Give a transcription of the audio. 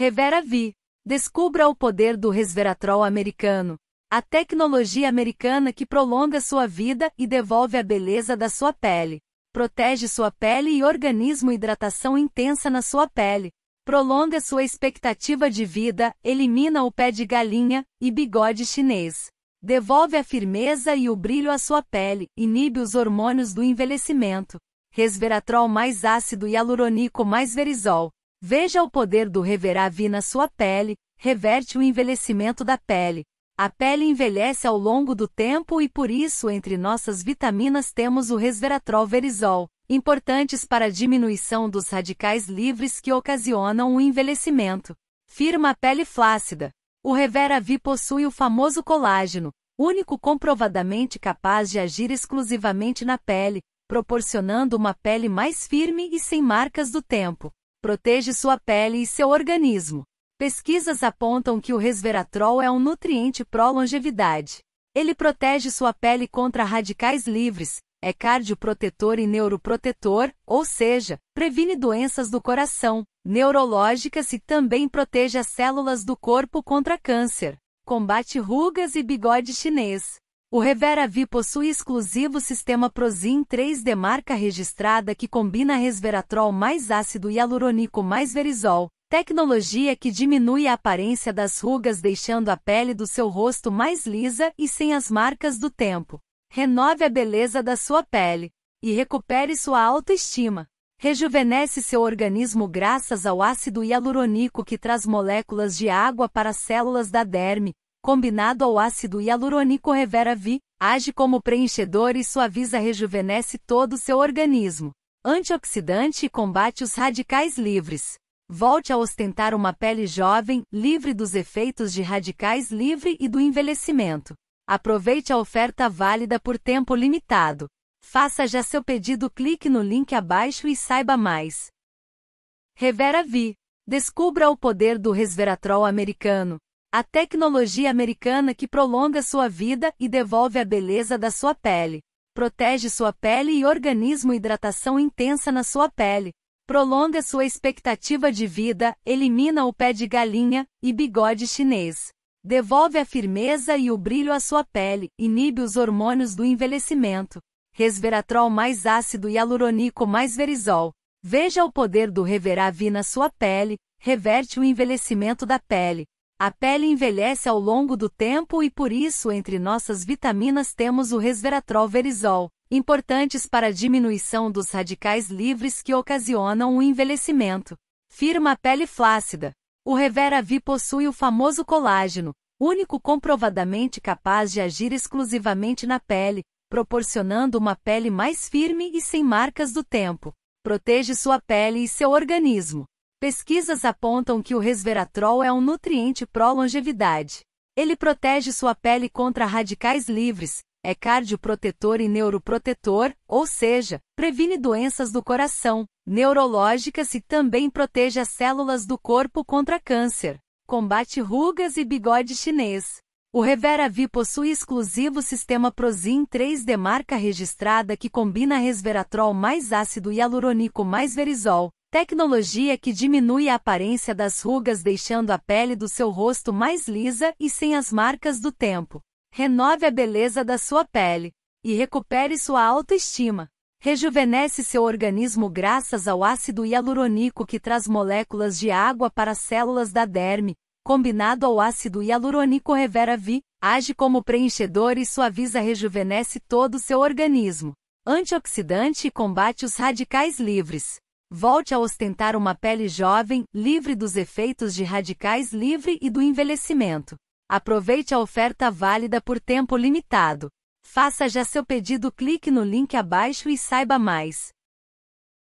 Revera V. Descubra o poder do resveratrol americano. A tecnologia americana que prolonga sua vida e devolve a beleza da sua pele. Protege sua pele e organismo hidratação intensa na sua pele. Prolonga sua expectativa de vida, elimina o pé de galinha e bigode chinês. Devolve a firmeza e o brilho à sua pele, inibe os hormônios do envelhecimento. Resveratrol mais ácido e aluronico mais verisol. Veja o poder do Reveravi na sua pele, reverte o envelhecimento da pele. A pele envelhece ao longo do tempo e por isso entre nossas vitaminas temos o resveratrol verisol, importantes para a diminuição dos radicais livres que ocasionam o envelhecimento. Firma a pele flácida. O Reveravi possui o famoso colágeno, único comprovadamente capaz de agir exclusivamente na pele, proporcionando uma pele mais firme e sem marcas do tempo protege sua pele e seu organismo. Pesquisas apontam que o resveratrol é um nutriente pró-longevidade. Ele protege sua pele contra radicais livres, é cardioprotetor e neuroprotetor, ou seja, previne doenças do coração, neurológicas e também protege as células do corpo contra câncer. Combate rugas e bigode chinês. O V possui exclusivo sistema Prozin 3D marca registrada que combina resveratrol mais ácido hialurônico mais verisol, tecnologia que diminui a aparência das rugas deixando a pele do seu rosto mais lisa e sem as marcas do tempo. Renove a beleza da sua pele e recupere sua autoestima. Rejuvenesce seu organismo graças ao ácido hialurônico que traz moléculas de água para as células da derme, combinado ao ácido hialurônico V, age como preenchedor e suaviza rejuvenesce todo o seu organismo. Antioxidante e combate os radicais livres. Volte a ostentar uma pele jovem, livre dos efeitos de radicais livre e do envelhecimento. Aproveite a oferta válida por tempo limitado. Faça já seu pedido, clique no link abaixo e saiba mais. Revera V. Descubra o poder do resveratrol americano, a tecnologia americana que prolonga sua vida e devolve a beleza da sua pele. Protege sua pele e organismo hidratação intensa na sua pele. Prolonga sua expectativa de vida, elimina o pé de galinha e bigode chinês. Devolve a firmeza e o brilho à sua pele, inibe os hormônios do envelhecimento. Resveratrol mais ácido e aluronico mais verisol. Veja o poder do Reveravi na sua pele, reverte o envelhecimento da pele, a pele envelhece ao longo do tempo e por isso entre nossas vitaminas temos o resveratrol verisol, importantes para a diminuição dos radicais livres que ocasionam o envelhecimento. Firma a pele flácida. O Reveravi possui o famoso colágeno, único comprovadamente capaz de agir exclusivamente na pele, proporcionando uma pele mais firme e sem marcas do tempo. Protege sua pele e seu organismo. Pesquisas apontam que o resveratrol é um nutriente pró-longevidade. Ele protege sua pele contra radicais livres, é cardioprotetor e neuroprotetor, ou seja, previne doenças do coração, neurológicas e também protege as células do corpo contra câncer. Combate rugas e bigode chinês. O Reveravi possui exclusivo sistema Prozin 3D marca registrada que combina resveratrol mais ácido e aluronico mais verisol, Tecnologia que diminui a aparência das rugas deixando a pele do seu rosto mais lisa e sem as marcas do tempo. Renove a beleza da sua pele e recupere sua autoestima. Rejuvenesce seu organismo graças ao ácido hialurônico que traz moléculas de água para as células da derme, combinado ao ácido hialurônico Reveravi, age como preenchedor e suaviza rejuvenesce todo o seu organismo. Antioxidante e combate os radicais livres. Volte a ostentar uma pele jovem, livre dos efeitos de radicais livre e do envelhecimento. Aproveite a oferta válida por tempo limitado. Faça já seu pedido, clique no link abaixo e saiba mais.